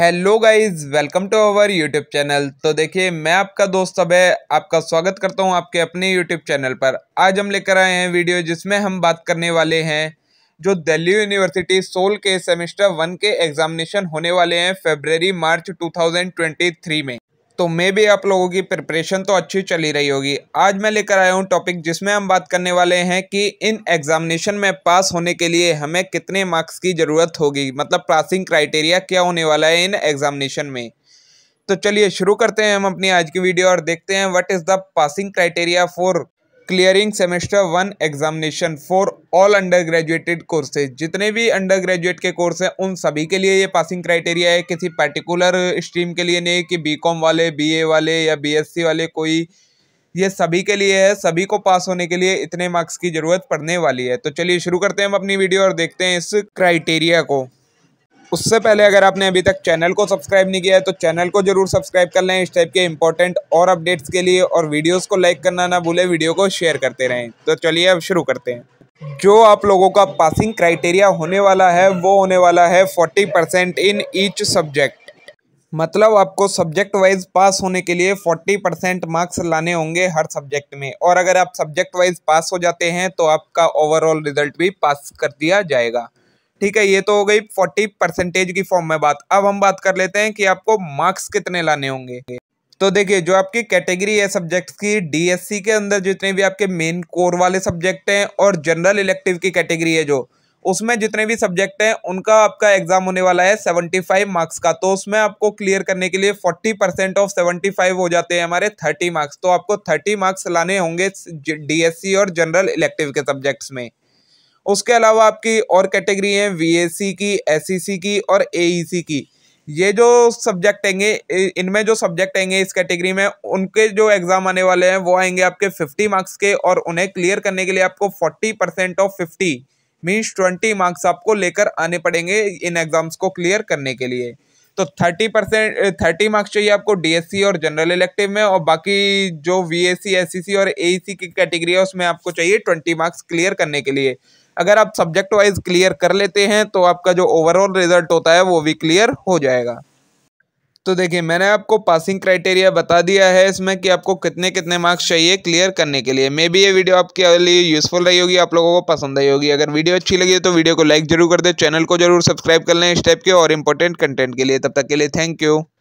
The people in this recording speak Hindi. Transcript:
hello guys welcome to our YouTube channel तो देखिए मैं आपका दोस्त अब है आपका स्वागत करता हूं आपके अपने यूट्यूब चैनल पर आज हम लेकर आए हैं वीडियो जिसमें हम बात करने वाले हैं जो दिल्ली यूनिवर्सिटी सोल के सेमेस्टर वन के एग्जामिनेशन होने वाले हैं फेबररी मार्च 2023 में तो मे भी आप लोगों की प्रिपरेशन तो अच्छी चली रही होगी आज मैं लेकर आया हूँ टॉपिक जिसमें हम बात करने वाले हैं कि इन एग्जामिनेशन में पास होने के लिए हमें कितने मार्क्स की ज़रूरत होगी मतलब पासिंग क्राइटेरिया क्या होने वाला है इन एग्जामिनेशन में तो चलिए शुरू करते हैं हम अपनी आज की वीडियो और देखते हैं what is the passing criteria for clearing semester one examination for all under graduated courses जितने भी अंडर ग्रेजुएट के कोर्स हैं उन सभी के लिए ये पासिंग क्राइटेरिया है किसी पर्टिकुलर स्ट्रीम के लिए नहीं कि कॉम वाले ए वाले या सी वाले कोई ये सभी के लिए है सभी को पास होने के लिए इतने मार्क्स की जरूरत पड़ने वाली है तो चलिए शुरू करते हैं हम अपनी वीडियो और देखते हैं इस क्राइटेरिया को उससे पहले अगर आपने अभी तक चैनल को सब्सक्राइब नहीं किया है तो चैनल को जरूर सब्सक्राइब कर लें इस टाइप के इंपॉर्टेंट और अपडेट्स के लिए और वीडियोस को लाइक करना ना भूलें वीडियो को शेयर करते रहें तो चलिए अब शुरू करते हैं जो आप लोगों का पासिंग क्राइटेरिया होने वाला है वो होने वाला है forty percent in each subject मतलब आपको सब्जेक्ट वाइज पास होने के लिए फोर्टी परसेंट मार्क्स लाने होंगे हर सब्जेक्ट में और अगर आप सब्जेक्ट वाइज पास हो जाते हैं तो आपका ओवरऑल रिजल्ट भी पास कर दिया जाएगा ठीक है ये तो हो गई फोर्टी परसेंटेज की फॉर्म में बात अब हम बात कर लेते हैं कि आपको मार्क्स कितने लाने होंगे तो देखिए जो आपकी कैटेगरी है सब्जेक्ट्स की डीएससी के अंदर जितने भी आपके मेन कोर वाले सब्जेक्ट हैं और जनरल इलेक्टिव की कैटेगरी है जो उसमें जितने भी सब्जेक्ट हैं उनका आपका एग्जाम होने वाला है सेवेंटी फाइव मार्क्स का तो उसमें आपको क्लियर करने के लिए forty percent of seventy five हो जाते हैं हमारे थर्टी मार्क्स तो आपको थर्टी मार्क्स लाने होंगे डीएससी और जनरल इलेक्टिव के सब्जेक्ट्स में उसके अलावा आपकी और कैटेगरी है वी की एस e की और ए e की ये जो सब्जेक्ट आएंगे इनमें जो सब्जेक्ट आएंगे इस कैटेगरी में उनके जो एग्ज़ाम आने वाले हैं वो आएंगे आपके फिफ्टी मार्क्स के और उन्हें क्लियर करने के लिए आपको forty percent of fifty means twenty marks आपको लेकर आने पड़ेंगे इन एग्ज़ाम्स को क्लियर करने के लिए तो थर्टी परसेंट थर्टी मार्क्स चाहिए आपको डीएससी और जनरल इलेक्टिव में और बाकी जो वीएससी एससीसी e और ए e की कैटेगरी है उसमें आपको चाहिए ट्वेंटी मार्क्स क्लियर करने के लिए अगर आप सब्जेक्ट वाइज क्लियर कर लेते हैं तो आपका जो ओवरऑल रिजल्ट होता है वो भी क्लियर हो जाएगा तो देखिए मैंने आपको पासिंग क्राइटेरिया बता दिया है इसमें कि आपको कितने कितने मार्क्स चाहिए क्लियर करने के लिए मे बी ये वीडियो आपके लिए यूज़फुल रही होगी आप लोगों को पसंद आई होगी अगर वीडियो अच्छी लगी तो वीडियो को लाइक जरूर कर दे चैनल को जरूर सब्सक्राइब कर लें इस टाइप के और इंपॉर्टेंट कंटेंट के लिए तब तक के लिए थैंक यू